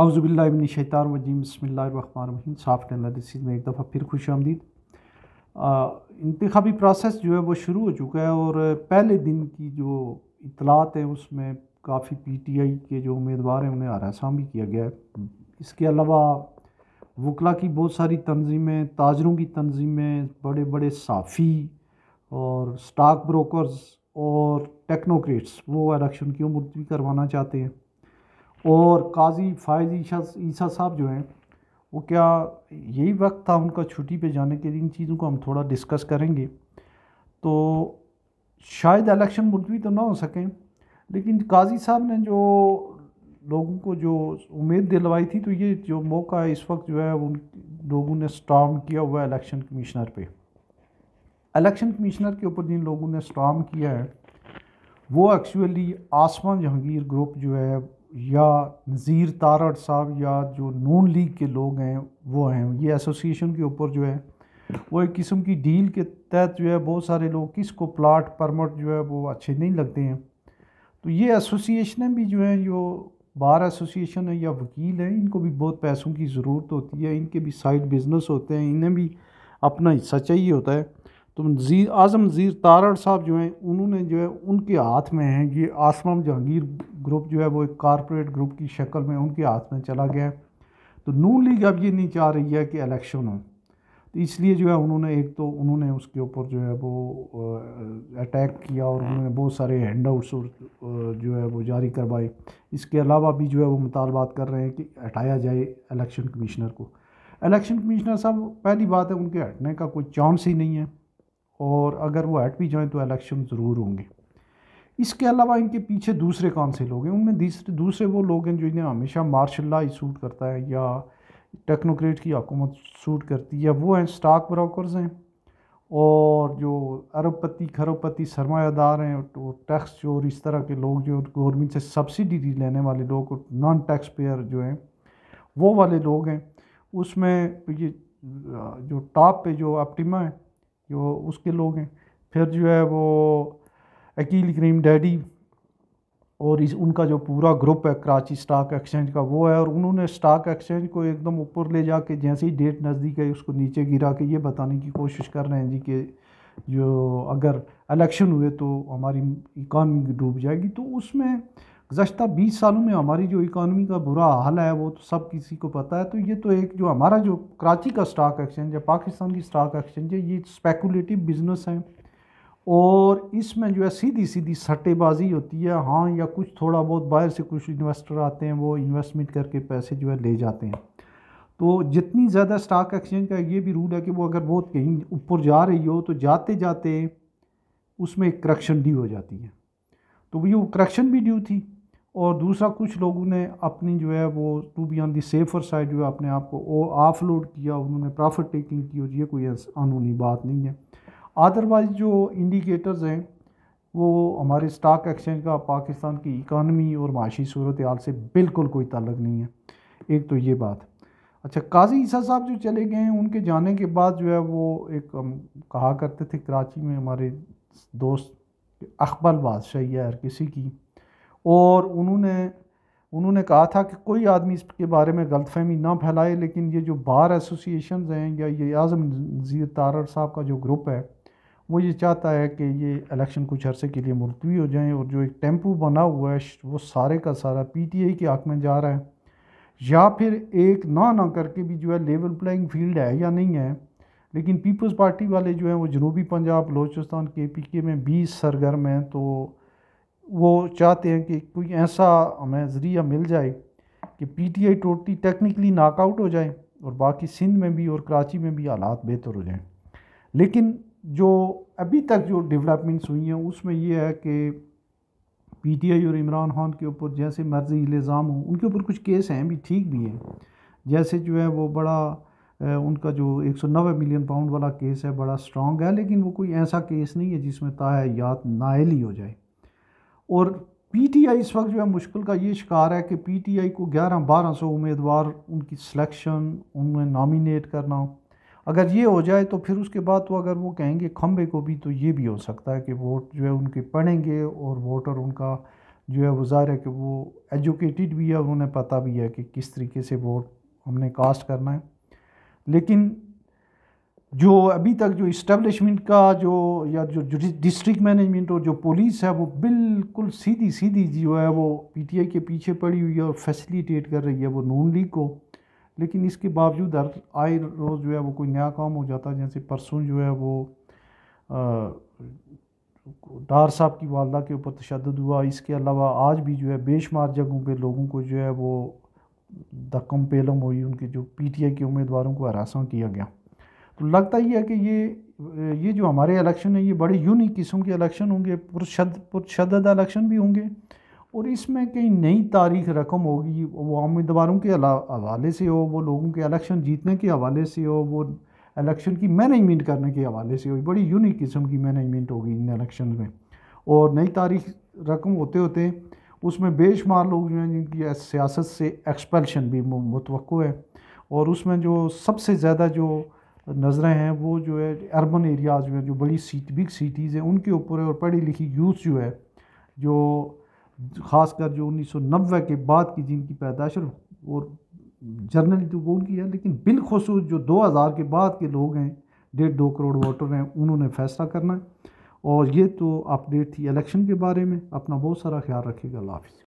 आउज़बिल्लाशैतारवजीम बसमीम साफ़ एनालिसिस में एक दफ़ा फिर खुश आमदीद इंतबी प्रोसेस जो है वो शुरू हो चुका है और पहले दिन की जो इतलात है उसमें काफ़ी पी टी आई के जो उम्मीदवार हैं उन्हें हरासा भी किया गया है इसके अलावा वकला की बहुत सारी तनजीमें ताजरों की तनजीमें बड़े बड़े साफ़ी और स्टाक ब्रोकर्स और टेक्नोक्रेट्स वो एलेक्शन क्यों मुलतवी करवाना चाहते हैं और काजी फायज ईशा ईसा साहब जो हैं वो क्या यही वक्त था उनका छुट्टी पे जाने के लिए इन चीज़ों को हम थोड़ा डिस्कस करेंगे तो शायद इलेक्शन मुलतवी तो ना हो सकें लेकिन काजी साहब ने जो लोगों को जो उम्मीद दिलवाई थी तो ये जो मौका है इस वक्त जो है उन लोगों ने स्टाम किया हुआ है इलेक्शन कमिश्नर पे इलेक्शन कमिश्नर के ऊपर जिन लोगों ने स्टाम किया है वो एक्चुअली आसमान जहांगीर ग्रुप जो है या नज़ीर तारड़ साहब या जो नून लीग के लोग हैं वो हैं ये एसोसिएशन के ऊपर जो है वो एक किस्म की डील के तहत जो है बहुत सारे लोग किसको प्लाट परमट जो है वो अच्छे नहीं लगते हैं तो ये एसोसिएशनें भी जो हैं जो बार एसोसिएशन है या वकील हैं इनको भी बहुत पैसों की ज़रूरत होती है इनके भी साइड बिज़नेस होते हैं इन्हें भी अपना हिस्सा चाहिए होता है तो जी आज़म जीर तारड़ साहब जो हैं उन्होंने जो है उनके हाथ में हैं ये आसमाम जहांगीर ग्रुप जो है वो एक कारपोरेट ग्रुप की शक्ल में उनके हाथ में चला गया है तो नून लीग अब ये नहीं चाह रही है कि इलेक्शन हो तो इसलिए जो है उन्होंने एक तो उन्होंने उसके ऊपर जो है वो अटैक किया और उन्होंने बहुत सारे हैंड आउट्स जो है वो जारी करवाए इसके अलावा भी जो है वो मुतालबात कर रहे हैं कि हटाया जाए इलेक्शन कमिश्नर को इलेक्शन कमिश्नर साहब पहली बात है उनके हटने का कोई चांस ही नहीं है और अगर वो हट भी जाएँ तो इलेक्शन ज़रूर होंगे इसके अलावा इनके पीछे दूसरे कौन से लोग हैं उनमें दूसरे दूसरे वो लोग हैं जो इन्हें हमेशा मार्शल ही सूट करता है या टेक्नोक्रेट की हकूमत सूट करती है वो हैं स्टॉक ब्रोकर्स हैं और जो अरबपति खरबपति सरमायादार हैं तो टैक्स चोर इस तरह के लोग जो गवर्नमेंट से सब्सिडी लेने वाले लोग नॉन टैक्स पेयर जो हैं वो वाले लोग हैं उसमें ये जो टॉप पे जो अपटिमा है कि वो उसके लोग हैं फिर जो है वो अकील करीम डैडी और इस उनका जो पूरा ग्रुप है कराची स्टॉक एक्सचेंज का वो है और उन्होंने स्टॉक एक्सचेंज को एकदम ऊपर ले जा के जैसे ही डेट नज़दीक है उसको नीचे गिरा के ये बताने की कोशिश कर रहे हैं जी कि जो अगर इलेक्शन हुए तो हमारी इकानमी डूब जाएगी तो उसमें गुजशत बीस सालों में हमारी जो इकानमी का बुरा हाल है वो तो सब किसी को पता है तो ये तो एक जो हमारा जो कराची का स्टॉक एक्सचेंज है पाकिस्तान की स्टॉक एक्सचेंज है ये स्पेकुलेटिव बिजनेस है और इसमें जो है सीधी सीधी सट्टेबाजी होती है हाँ या कुछ थोड़ा बहुत बाहर से कुछ इन्वेस्टर आते हैं वो इन्वेस्टमेंट करके पैसे जो है ले जाते हैं तो जितनी ज़्यादा स्टॉक एक्सचेंज का ये भी रूल है कि वो अगर बहुत कहीं ऊपर जा रही हो तो जाते जाते उसमें एक करक्शन डी हो जाती है तो वो करेक्शन भी ड्यू थी और दूसरा कुछ लोगों ने अपनी जो है वो to be on the safer side जो है अपने आप को वो ऑफ लोड किया उन्होंने प्रॉफिट टेकिंग की और ये कोई अनूनी बात नहीं है अदरवाइज़ जो इंडिकेटर्स हैं वो हमारे स्टॉक एक्सचेंज का पाकिस्तान की इकानमी और माशी सूरत हाल से बिल्कुल कोई ताल्लक नहीं है एक तो ये बात अच्छा काजी ईसा साहब जो चले गए हैं उनके जाने के बाद जो है वो एक कहा करते थे कराची में हमारे दोस्त अकबल बादशाह है हर किसी की और उन्होंने उन्होंने कहा था कि कोई आदमी इसके बारे में गलतफहमी ना फैलाए लेकिन ये जो बार एसोसिएशन हैं या ये आज़म नज़ीर तारड़ साहब का जो ग्रुप है वो ये चाहता है कि ये इलेक्शन कुछ अरसे के लिए मुलतवी हो जाएं और जो एक टेम्पू बना हुआ है वो सारे का सारा पीटीआई के हक में जा रहा है या फिर एक ना ना करके भी जो है लेवल प्लेइंग फील्ड है या नहीं है लेकिन पीपल्स पार्टी वाले जो हैं वो जनूबी पंजाब बलोचिस्तान के पी के में भी सरगर्म हैं तो वो चाहते हैं कि कोई ऐसा हमें ज़रिया मिल जाए कि पी टी आई टोटी टेक्निकली नाकआउट हो जाए और बाकी सिंध में भी और कराची में भी हालात बेहतर हो जाएँ लेकिन जो अभी तक जो डेवलपमेंट्स हुई हैं उसमें यह है कि पी टी आई और इमरान खान के ऊपर जैसे मर्ज़ी इल्ज़ाम हो उनके ऊपर कुछ केस हैं भी ठीक भी हैं जैसे जो है वो बड़ा उनका जो 190 मिलियन पाउंड वाला केस है बड़ा स्ट्रॉन्ग है लेकिन वो कोई ऐसा केस नहीं है जिसमें तायात नायल ही हो जाए और पीटीआई इस वक्त जो है मुश्किल का ये शिकार है कि पीटीआई को 11-1200 उम्मीदवार उनकी सिलेक्शन उन्हें नॉमिनेट करना अगर ये हो जाए तो फिर उसके बाद तो अगर वो कहेंगे खम्बे को भी तो ये भी हो सकता है कि वोट जो है उनके पढ़ेंगे और वोटर उनका जो है वो ज़ाहिर है कि वो एजुकेटेड भी है उन्हें पता भी है कि किस तरीके से वोट हमने कास्ट करना है लेकिन जो अभी तक जो इस्टबलिशमेंट का जो या जो डिस्ट्रिक्ट मैनेजमेंट और जो पुलिस है वो बिल्कुल सीधी सीधी जो है वो पीटीआई के पीछे पड़ी हुई है और फैसिलिटेट कर रही है वो नून लीग को लेकिन इसके बावजूद हर आए रोज़ जो है वो कोई नया काम हो जाता है जैसे परसों जो है वो डार साहब की वालदा के ऊपर तशद हुआ इसके अलावा आज भी जो है बेशुमार जगहों पर लोगों को जो है वो द पेलम हुई उनके जो पीटीआई के उम्मीदवारों को हरासा किया गया तो लगता ही है कि ये ये जो हमारे इलेक्शन है ये बड़े यूनिक किस्म के इलेक्शन होंगे पुरशद पुरशद इलेक्शन भी होंगे और इसमें कई नई तारीख रकम होगी वो उम्मीदवारों के हवाले से हो वो लोगों के इलेक्शन जीतने के हवाले से हो वो इलेक्शन की मैनेजमेंट करने के हवाले से हो बड़ी यूनिक किस्म की मैनेजमेंट होगी इन इलेक्शन में और नई तारीख रकम होते होते उसमें बेशुमार लोग जो हैं जिनकी सियासत से एक्सपल्शन भी मुतव है और उसमें जो सबसे ज़्यादा जो नज़रें हैं वो जो है अर्बन एरियाज़ में जो बड़ी सीट बिग सिटीज़ हैं उनके ऊपर है और पढ़ी लिखी यूथ जो है जो ख़ासकर जो उन्नीस सौ नब्बे के बाद की जिनकी पैदाश और जर्नली तो वो उनकी है लेकिन बिलखसूस जो दो हज़ार के बाद के लोग हैं डेढ़ दो करोड़ वोटर हैं उन्होंने फैसला करना है और ये तो अपडेट थी इलेक्शन के बारे में अपना बहुत सारा ख्याल रखिएगा अल्लाह हाफिज़